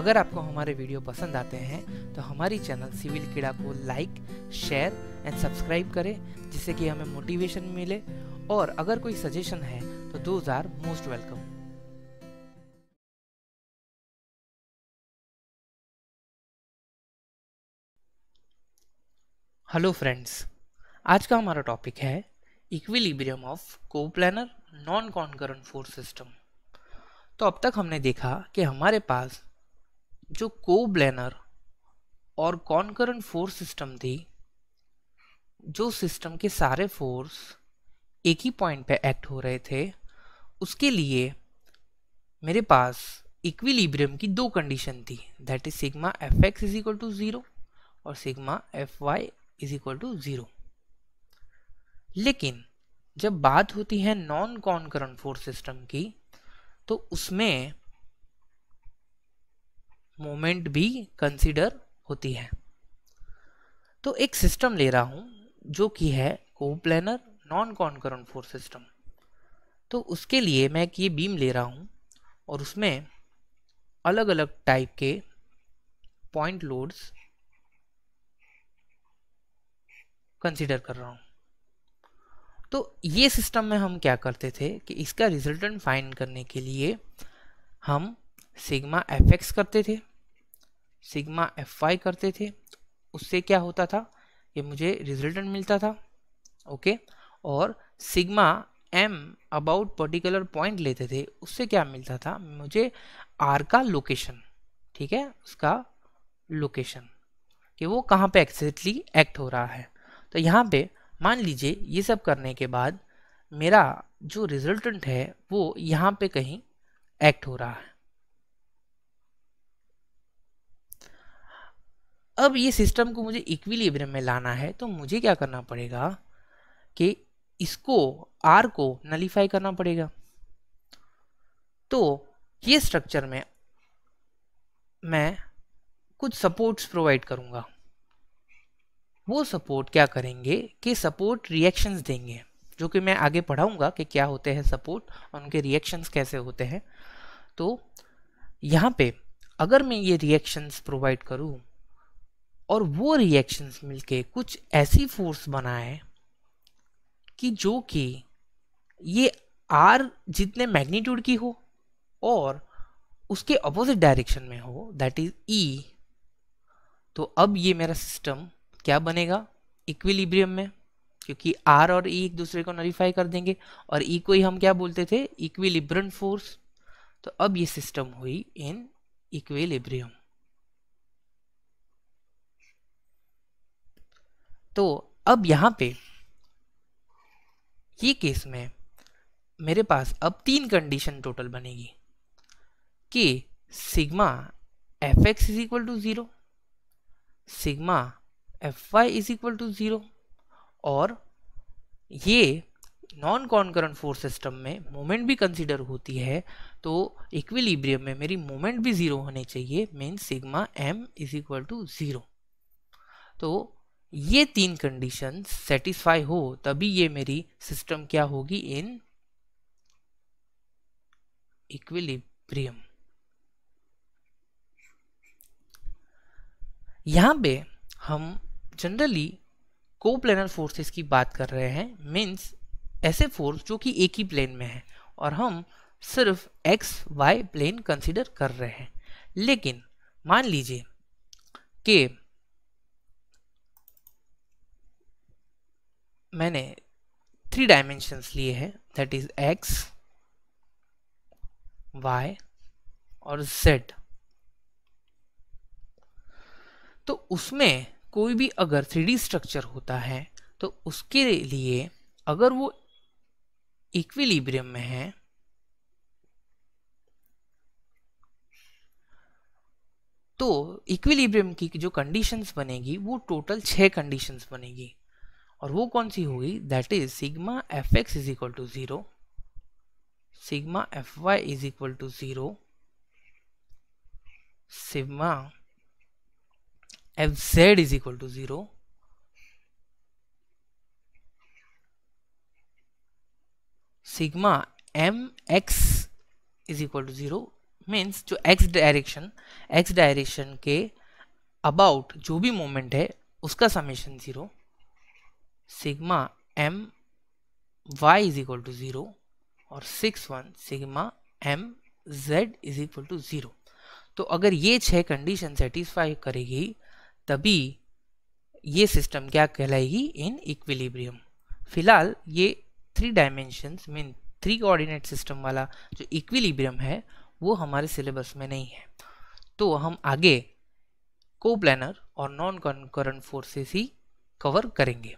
अगर आपको हमारे वीडियो पसंद आते हैं तो हमारी चैनल सिविल कीड़ा को लाइक शेयर एंड सब्सक्राइब करें जिससे कि हमें मोटिवेशन मिले और अगर कोई सजेशन है तो those are most welcome hello friends आज का हमारा टॉपिक है equilibrium of coplanar non concurrent force system तो अब तक हमने देखा कि हमारे पास जो को ब्लैनर और कॉनकरेंट फोर्स सिस्टम थी जो सिस्टम के सारे फोर्स एक ही पॉइंट पे एक्ट हो रहे थे उसके लिए मेरे पास इक्विलिब्रियम की दो कंडीशन थी that is sigma F X is equal to zero और sigma F Y is equal to zero लेकिन जब बात होती है नॉन कॉनकरेंट फोर्स सिस्टम की तो उसमें मोमेंट भी कंसीडर होती है तो एक सिस्टम ले रहा हूँ जो कि है को coplanar non concurrent force system तो उसके लिए मैं एक ये बीम ले रहा हूँ और उसमें अलग अलग टाइप के पॉइंट लोड्स कंसीडर कर रहा हूँ तो ये सिस्टम में हम क्या करते थे कि इसका रिजल्टेंट फाइंड करने के लिए हम सिग्मा एफ करते थे सिग्मा एफ वाई करते थे उससे क्या होता था ये मुझे रिजल्टेंट मिलता था ओके और sigma M about particular point लेते थे उससे क्या मिलता था मुझे आर का लोकेशन ठीक है उसका लोकेशन कि वो कहाँ पे एक्जैक्टली एक्ट हो रहा है तो यहाँ पे मान लीजिए ये सब करने के बाद मेरा जो रिजल्टेंट है वो यहाँ पे कहीं एक्ट हो रहा है अब ये सिस्टम को मुझे इक्विलिब्रियम में लाना है तो मुझे क्या करना पड़ेगा कि इसको आर को नलीफाई करना पड़ेगा तो ये स्ट्रक्चर में मैं कुछ सपोर्ट्स प्रोवाइड करूँगा वो सपोर्ट क्या करेंगे कि सपोर्ट रिएक्शंस देंगे जो कि मैं आगे पढ़ाऊंगा कि क्या होते हैं सपोर्ट और उनके रिएक्शंस कैसे होते हैं तो यहाँ पे अगर मैं ये रिएक्शंस प्रोवाइड करूँ और वो रिएक्शंस मिलके कुछ ऐसी फोर्स बनाए कि जो कि ये आर जितने मैग्नीट्यूड की हो और उसके अपोजिट डायरेक्शन में हो दैट इज ई तो अब ये मेरा सिस्टम क्या बनेगा इक्विलिब्रियम में क्योंकि आर और ई e एक दूसरे को नरीफाई कर देंगे और ई e को ही हम क्या बोलते थे इक्विलिब्रन फोर्स तो अब ये सिस्टम हुई इन इक्विलिब्रियम तो अब यहाँ पे ये केस में मेरे पास अब तीन कंडीशन टोटल बनेगी कि sigma F X is equal to zero sigma F Y is equal to zero और ये नॉन कॉन्करेंट फोर्स सिस्टम में मोमेंट भी कंसिडर होती है तो इक्विलिब्रियम में मेरी मोमेंट भी ज़ीरो होने चाहिए mean sigma M is equal to zero तो ये तीन कंडीशन सेटिस्फाई हो तभी ये मेरी सिस्टम क्या होगी इन इक्विलिब्रियम यहां पे हम जनरली को प्लेनर फोर्सेस की बात कर रहे हैं मीन्स ऐसे फोर्स जो कि एक ही प्लेन में है और हम सिर्फ एक्स वाई प्लेन कंसिडर कर रहे हैं लेकिन मान लीजिए कि मैंने थ्री डायमेंशंस लिए हैं दैट इज एक्स वाई और जेड तो उसमें कोई भी अगर थ्री स्ट्रक्चर होता है तो उसके लिए अगर वो इक्विलिब्रियम में है तो इक्विलिब्रियम की जो कंडीशंस बनेगी वो टोटल छह कंडीशंस बनेगी और वो कौन सी होगी that is sigma F X is equal to zero sigma F Y is equal to zero sigma F Z is equal to zero sigma M X is equal to zero means जो X direction X direction के about जो भी moment है उसका summation zero sigma M Y is equal to zero और six one sigma M Z is equal to zero तो अगर ये छह कंडीशन सेटिस्फाई करेगी तभी ये सिस्टम क्या कहलाएगी इन इक्विलिब्रियम फिलहाल ये three dimensions mean three coordinate system वाला जो इक्विलिब्रियम है वो हमारे सिलेबस में नहीं है तो हम आगे कोप्लानर और नॉन कॉन्करेंट फोर्सेस ही कवर करेंगे